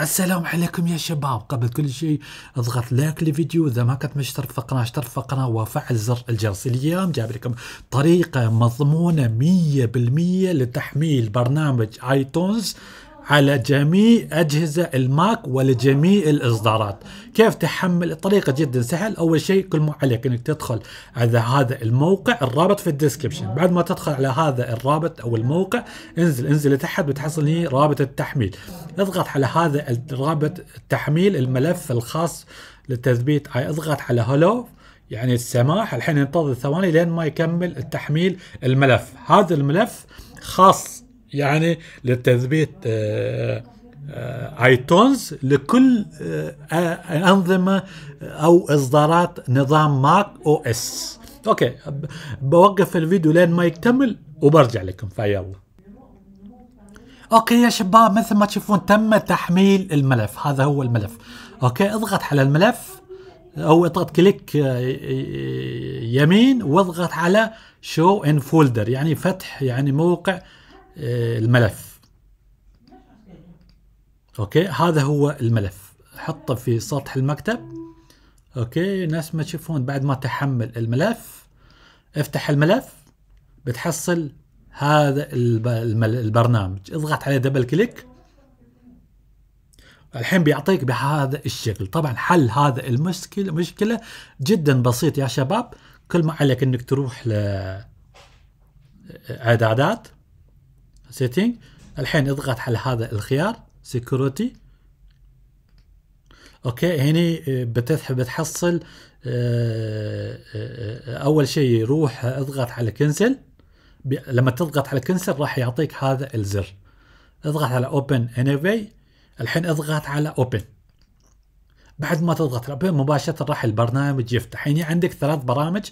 السلام عليكم يا شباب قبل كل شيء اضغط لايك للفيديو اذا ما كنت مشترك في القناه اشترك في القناه وفعل زر الجرس اليوم جايب لكم طريقه مضمونه 100% لتحميل برنامج ايتونز على جميع أجهزة الماك ولجميع الإصدارات كيف تحمل طريقة جدا سهل أول شيء كل ما عليك أنك تدخل على هذا الموقع الرابط في الديسكربشن بعد ما تدخل على هذا الرابط أو الموقع انزل انزل لتحت بتحصل هي رابط التحميل اضغط على هذا الرابط التحميل الملف الخاص للتثبيت اضغط على هلو يعني السماح الحين ينتظر ثواني لين ما يكمل التحميل الملف هذا الملف خاص يعني لتثبيت آه، آه، ايتونز لكل آه، انظمه او اصدارات نظام ماك او اس اوكي بوقف الفيديو لين ما يكتمل وبرجع لكم فيلا اوكي يا شباب مثل ما تشوفون تم تحميل الملف هذا هو الملف اوكي اضغط على الملف او اضغط كليك يمين واضغط على شو ان فولدر يعني فتح يعني موقع آه، الملف اوكي هذا هو الملف حطه في سطح المكتب اوكي نفس ما تشوفون بعد ما تحمل الملف افتح الملف بتحصل هذا البرنامج اضغط عليه دبل كليك الحين بيعطيك بهذا الشكل طبعا حل هذا المشكلة مشكلة جدا بسيط يا شباب كل ما عليك انك تروح ل آه، اعدادات سيتنج الحين اضغط على هذا الخيار سكيورتي اوكي هني آه، بتحصل آه، آه، اول شيء روح اضغط على كنسل لما تضغط على كنسل راح يعطيك هذا الزر اضغط على اوبن انيفي الحين اضغط على اوبن بعد ما تضغط الابلود مباشره راح البرنامج يفتح يعني عندك ثلاث برامج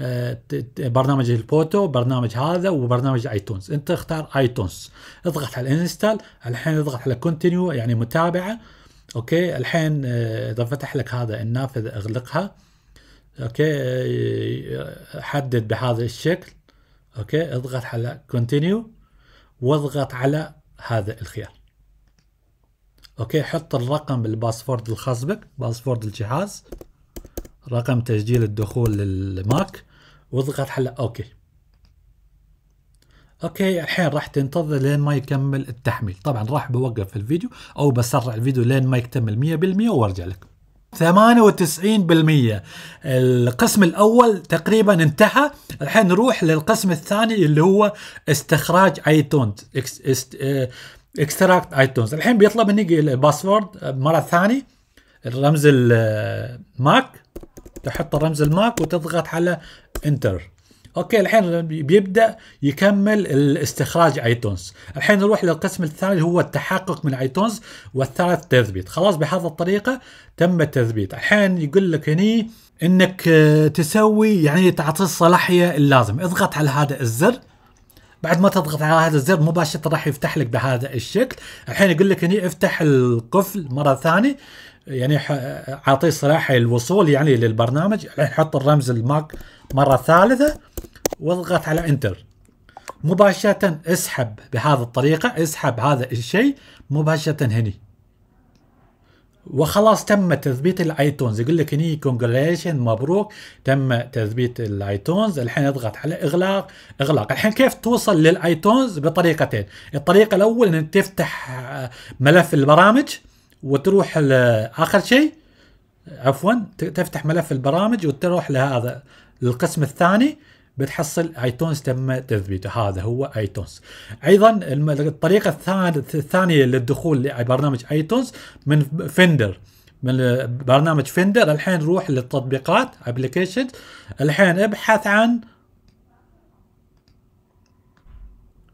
آه، برنامج الفوتو برنامج هذا وبرنامج ايتونز انت اختار ايتونز اضغط على انستال الحين اضغط على كونتينيو يعني متابعه اوكي الحين آه، اذا فتح لك هذا النافذه اغلقها اوكي آه، حدد بهذا الشكل اوكي اضغط على كونتينيو واضغط على هذا الخيار اوكي حط الرقم بالباسورد الخاص بك باسورد الجهاز رقم تسجيل الدخول للماك واضغط على اوكي اوكي الحين راح تنتظر لين ما يكمل التحميل طبعا راح بوقف الفيديو او بسرع الفيديو لين ما يكتمل 100% وارجع لك 98% القسم الاول تقريبا انتهى الحين نروح للقسم الثاني اللي هو استخراج ايتونز آه، اكستراكت ايتونز الحين بيطلب مني الباسورد مره ثانيه الرمز الماك تحط الرمز الماك وتضغط على انتر اوكي الحين بيبدا يكمل الاستخراج ايتونز الحين نروح للقسم الثاني اللي هو التحقق من ايتونز والثالث تثبيت خلاص بهذه الطريقه تم التثبيت الحين يقول لك هني انك تسوي يعني تعطي الصلاحيه اللازم اضغط على هذا الزر بعد ما تضغط على هذا الزر مباشره راح يفتح لك بهذا الشكل الحين يقول لك هني افتح القفل مره ثانيه يعني اعطيه صلاح الوصول يعني للبرنامج الحين حط الرمز الماك مره ثالثه واضغط على انتر مباشره اسحب بهذه الطريقه اسحب هذا الشيء مباشره هني وخلاص تم تثبيت الايتونز يقول لك هني كونجريشن مبروك تم تثبيت الايتونز الحين اضغط على اغلاق اغلاق الحين كيف توصل للايتونز بطريقتين الطريقه الاول انك تفتح آه، ملف البرامج وتروح لاخر شيء عفوا تفتح ملف البرامج وتروح لهذا القسم الثاني بتحصل ايتونز تم تثبيته هذا هو ايتونز ايضا الطريقه الثانيه للدخول لبرنامج ايتونز من فندر من برنامج فندر الحين روح للتطبيقات ابلكيشن الحين ابحث عن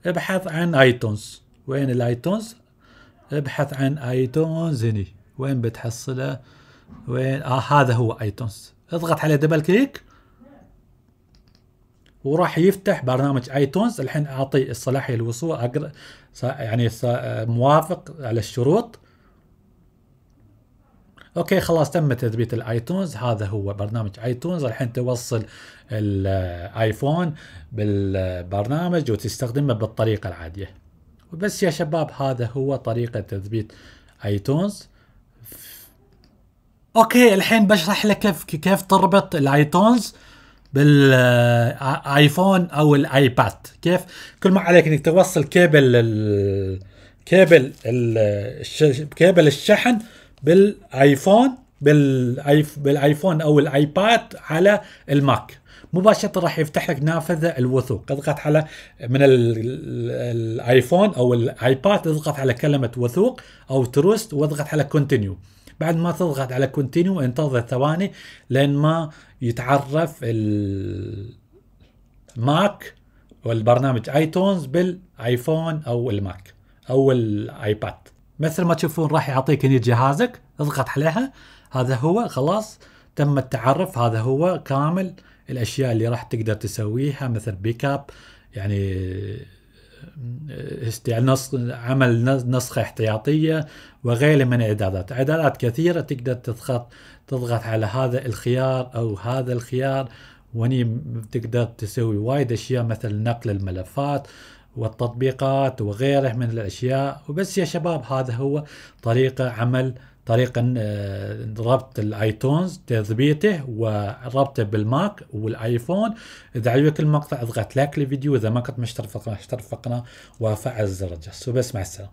ابحث عن ايتونز وين الايتونز ابحث عن ايتونز هني وين بتحصله وين آه هذا هو ايتونز اضغط عليه دبل كليك وراح يفتح برنامج ايتونز الحين اعطيه الصلاحيه الوصول اقرا يعني موافق على الشروط اوكي خلاص تم تثبيت الايتونز هذا هو برنامج ايتونز الحين توصل الايفون بالبرنامج وتستخدمه بالطريقه العاديه وبس يا شباب هذا هو طريقه تثبيت ايتونز اوكي الحين بشرح لك كيف كيف تربط الايتونز بالايفون او الايباد كيف كل ما عليك انك توصل كيبل كيبل كيبل الشحن بالايفون بالايفون او الايباد على الماك مباشره راح يفتح لك نافذه الوثوق اضغط على من الايفون او الايباد اضغط على كلمه وثوق او تروست واضغط على كونتينيو بعد ما تضغط على كونتينيو انتظر ثواني لين ما يتعرف الماك والبرنامج ايتونز بالايفون او الماك او الايباد مثل ما تشوفون راح يعطيك هني جهازك اضغط عليها هذا هو خلاص تم التعرف هذا هو كامل الاشياء اللي راح تقدر تسويها مثل بيك اب يعني عمل نسخة احتياطية وغيره من الإعدادات إعدادات كثيرة تقدر تضغط تضغط على هذا الخيار أو هذا الخيار وني تقدر تسوي وايد أشياء مثل نقل الملفات والتطبيقات وغيره من الأشياء وبس يا شباب هذا هو طريقة عمل طريقا ربط آه، الايتونز تثبيته وربطه بالماك والايفون اذا عجبك المقطع اضغط لايك للفيديو اذا ما كنت مشترك في القناه اشترك في القناه وفعل زر الجرس وبس مع السلامه